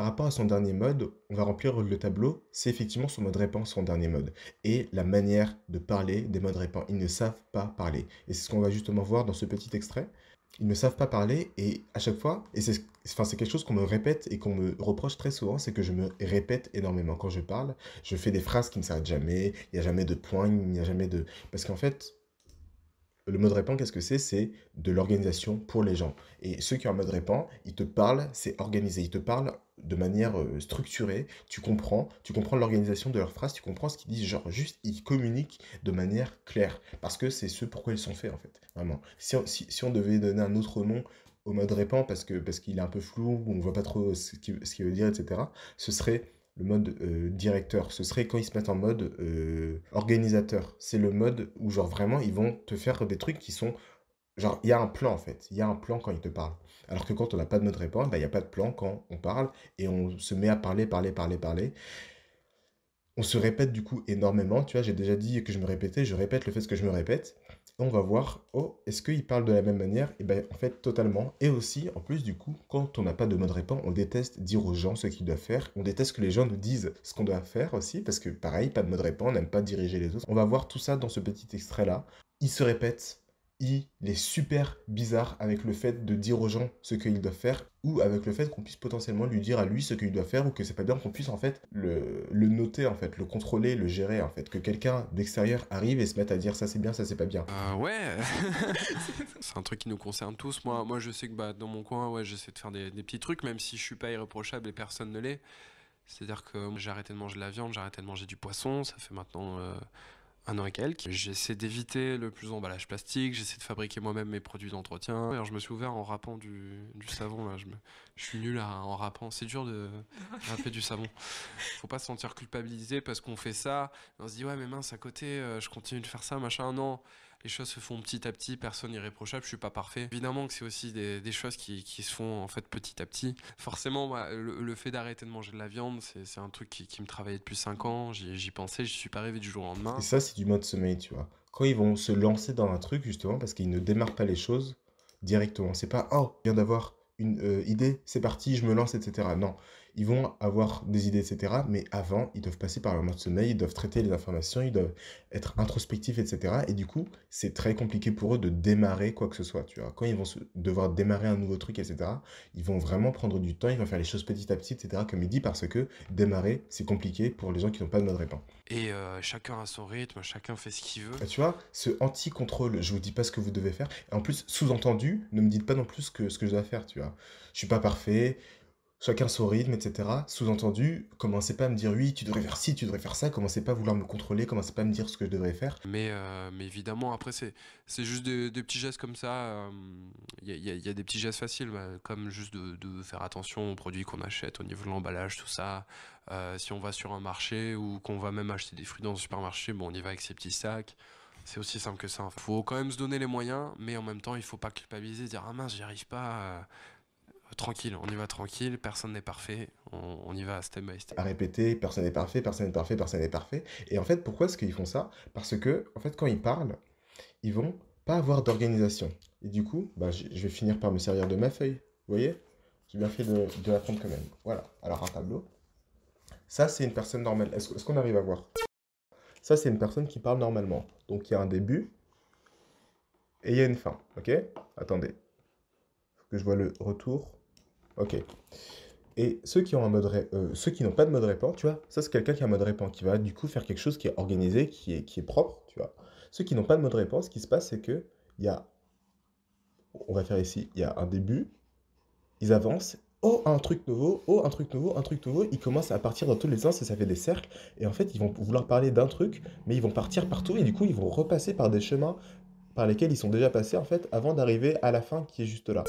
Par rapport à son dernier mode, on va remplir le tableau, c'est effectivement son mode répand, son dernier mode. Et la manière de parler des modes répand, ils ne savent pas parler. Et c'est ce qu'on va justement voir dans ce petit extrait. Ils ne savent pas parler et à chaque fois, et c'est quelque chose qu'on me répète et qu'on me reproche très souvent, c'est que je me répète énormément quand je parle. Je fais des phrases qui ne s'arrêtent jamais, il n'y a jamais de point, il n'y a jamais de... Parce qu'en fait, le mode répand, qu'est-ce que c'est C'est de l'organisation pour les gens. Et ceux qui ont un mode répand, ils te parlent, c'est organisé, ils te parlent de manière euh, structurée, tu comprends, tu comprends l'organisation de leurs phrases, tu comprends ce qu'ils disent, genre juste ils communiquent de manière claire, parce que c'est ce quoi ils sont faits en fait, vraiment. Si on, devait donner un autre nom au mode répand, parce qu'il parce qu'il est un peu flou, on ne voit pas trop ce qu'il veut dire, etc., ce serait le mode euh, directeur, ce serait quand ils se mettent en mode euh, organisateur. C'est le mode où genre vraiment ils vont te faire des trucs qui sont genre il y a un plan en fait, il y a un plan quand ils te parlent. Alors que quand on n'a pas de mode répondre, bah, il n'y a pas de plan quand on parle et on se met à parler, parler, parler, parler. On se répète du coup énormément, tu vois, j'ai déjà dit que je me répétais, je répète le fait que je me répète on va voir, oh, est-ce qu'il parle de la même manière Et eh bien, en fait, totalement. Et aussi, en plus, du coup, quand on n'a pas de mode répand, on déteste dire aux gens ce qu'ils doivent faire. On déteste que les gens nous disent ce qu'on doit faire aussi, parce que pareil, pas de mode répand, on n'aime pas diriger les autres. On va voir tout ça dans ce petit extrait-là. Il se répète il est super bizarre avec le fait de dire aux gens ce qu'ils doivent faire ou avec le fait qu'on puisse potentiellement lui dire à lui ce qu'il doit faire ou que c'est pas bien qu'on puisse en fait le, noter en fait, le contrôler, le gérer en fait, que quelqu'un d'extérieur arrive et se mette à dire ça c'est bien, ça c'est pas bien. Ah ouais, c'est un truc qui nous concerne tous. Moi, moi je sais que bah, dans mon coin, ouais, j'essaie de faire des, petits trucs même si je suis pas irréprochable et personne ne l'est. C'est-à-dire que j'ai arrêté de manger de la viande, j'ai arrêté de manger du poisson, ça fait maintenant... Euh, un an et quelques. J'essaie d'éviter le plus emballage plastique, j'essaie de fabriquer moi-même mes produits d'entretien. Alors je me suis ouvert en râpant du, savon, là. Je, je suis nul à, en râpant. C'est dur de râper du savon. Faut pas se sentir culpabilisé parce qu'on fait ça. On se dit, ouais, mais mince, à côté, euh, je continue de faire ça, machin. Non, les choses se font petit à petit, personne irréprochable, je suis pas parfait. Évidemment que c'est aussi des, choses qui, se font en fait petit à petit. Forcément, le, fait d'arrêter de manger de la viande, c'est un truc qui, me travaillait depuis 5 ans, j'y pensais, je suis pas arrivé du jour au lendemain. Et ça, c'est du mode sommeil, tu vois. Quand ils vont se lancer dans un truc, justement, parce qu'ils ne démarrent pas les choses directement, c'est pas, oh, je viens d'avoir une euh, idée, c'est parti, je me lance, etc. Non, ils vont avoir des idées, etc. Mais avant, ils doivent passer par le mode sommeil, ils doivent traiter les informations, ils doivent être introspectifs, etc. Et du coup, c'est très compliqué pour eux de démarrer quoi que ce soit, tu vois. Quand ils vont devoir démarrer un nouveau truc, etc., ils vont vraiment prendre du temps, ils vont faire les choses petit à petit, etc., comme il dit, parce que démarrer, c'est compliqué pour les gens qui n'ont pas de mode répand. Et euh, chacun a son rythme, chacun fait ce qu'il veut. Ah, tu vois, ce anti-contrôle, je vous dis pas ce que vous devez faire. Et en plus, sous-entendu, ne me dites pas non plus ce que je dois faire, tu vois. Je suis pas parfait, chacun son rythme, etc. Sous-entendu, commencez pas à me dire oui, tu devrais faire ci, tu devrais faire ça, commencez pas à vouloir me contrôler, commencez pas à me dire ce que je devrais faire. Mais, euh, mais évidemment, après, c'est, juste des, petits gestes comme ça. Il euh, y, a des petits gestes faciles, bah, comme juste de, faire attention aux produits qu'on achète, au niveau de l'emballage, tout ça. Euh, si on va sur un marché ou qu'on va même acheter des fruits dans le supermarché, bon, on y va avec ses petits sacs. C'est aussi simple que ça. Il hein. faut quand même se donner les moyens, mais en même temps, il faut pas culpabiliser, dire ah mince, j'y arrive pas tranquille, on y va tranquille, personne n'est parfait, on, y va step by step. À répéter, personne n'est parfait, personne n'est parfait, personne n'est parfait. Et en fait, pourquoi est-ce qu'ils font ça Parce que, en fait, quand ils parlent, ils vont pas avoir d'organisation. Et du coup, bah, je vais finir par me servir de ma feuille, vous voyez J'ai bien fait de, la prendre quand même. Voilà, alors un tableau. Ça, c'est une personne normale. Est-ce qu'on arrive à voir Ça, c'est une personne qui parle normalement. Donc, il y a un début et il y a une fin, ok Attendez. Faut que je vois le retour. Ok. Et ceux qui ont un mode euh, ceux qui n'ont pas de mode répand, tu vois, ça c'est quelqu'un qui a un mode répand, qui va du coup faire quelque chose qui est organisé, qui est, qui est propre, tu vois. Ceux qui n'ont pas de mode répand, ce qui se passe, c'est que il y a, on va faire ici, il y a un début, ils avancent, oh un truc nouveau, oh un truc nouveau, un truc nouveau, ils commencent à partir dans tous les sens et ça fait des cercles. Et en fait, ils vont vouloir parler d'un truc, mais ils vont partir partout et du coup, ils vont repasser par des chemins par lesquels ils sont déjà passés en fait avant d'arriver à la fin qui est juste là.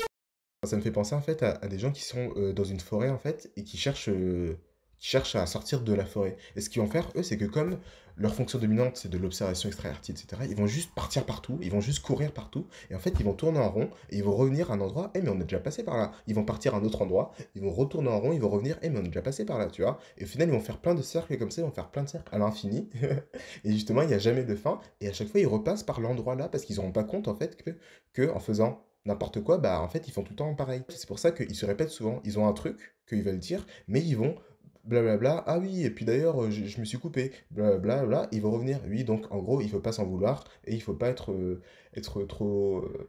Ça me fait penser en fait à, des gens qui sont euh, dans une forêt en fait et euh, qui cherchent, à sortir de la forêt. Et ce qu'ils vont faire, eux, c'est que comme leur fonction dominante c'est de l'observation extravertie, etc., ils vont juste partir partout, ils vont juste courir partout, et en fait ils vont tourner en rond et ils vont revenir à un endroit, et eh, mais on est déjà passé par là. Ils vont partir à un autre endroit, ils vont retourner en rond, ils vont revenir, et eh, mais on est déjà passé par là, tu vois. Et au final ils vont faire plein de cercles comme ça, ils vont faire plein de cercles à l'infini, et justement il n'y a jamais de fin, et à chaque fois ils repassent par l'endroit là parce qu'ils ne pas compte en fait que, que en faisant n'importe quoi, bah en fait ils font tout le temps pareil. C'est pour ça qu'ils se répètent souvent, ils ont un truc qu'ils veulent dire, mais ils vont blablabla, bla bla, ah oui, et puis d'ailleurs, euh, je, me suis coupé, blablabla, bla vont revenir, oui, donc en gros, il faut pas s'en vouloir, et il faut pas être, euh, être trop, euh,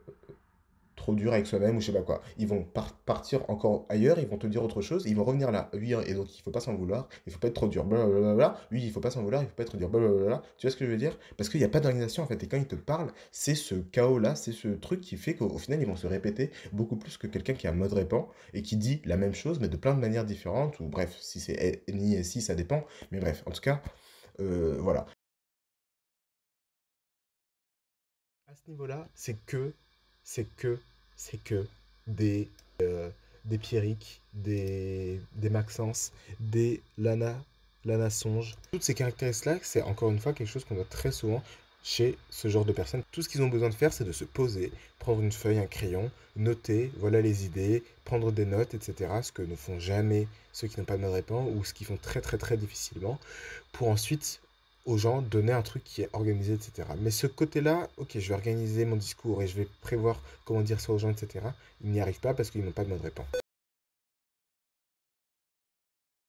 trop dur avec soi-même ou je sais pas quoi. Ils vont partir encore ailleurs, ils vont te dire autre chose, ils vont revenir là. Oui, et donc il faut pas s'en vouloir, il faut pas être trop dur, blablabla. Oui, il faut pas s'en vouloir, il faut pas être trop dur, blablabla. Tu vois ce que je veux dire Parce qu'il n'y a pas d'organisation en fait. Et quand ils te parlent, c'est ce chaos-là, c'est ce truc qui fait qu'au final, ils vont se répéter beaucoup plus que quelqu'un qui a un mode répand et qui dit la même chose mais de plein de manières différentes. Ou bref, si c'est ni et si, ça dépend. Mais bref, en tout cas. Euh, voilà. À ce niveau-là, c'est que, c'est que c'est que des, euh, des Pierrick, des, des Maxence, des Lana, Lana Songe. Toutes ces caractéristiques-là, c'est encore une fois quelque chose qu'on voit très souvent chez ce genre de personnes. Tout ce qu'ils ont besoin de faire, c'est de se poser, prendre une feuille, un crayon, noter, voilà les idées, prendre des notes, etc. Ce que ne font jamais ceux qui n'ont pas de répand ou ce qu'ils font très très très difficilement, pour ensuite aux gens, donner un truc qui est organisé, etc. Mais ce côté-là, ok, je vais organiser mon discours et je vais prévoir comment dire ça aux gens, etc. Ils n'y arrivent pas parce qu'ils n'ont pas de mode réponse.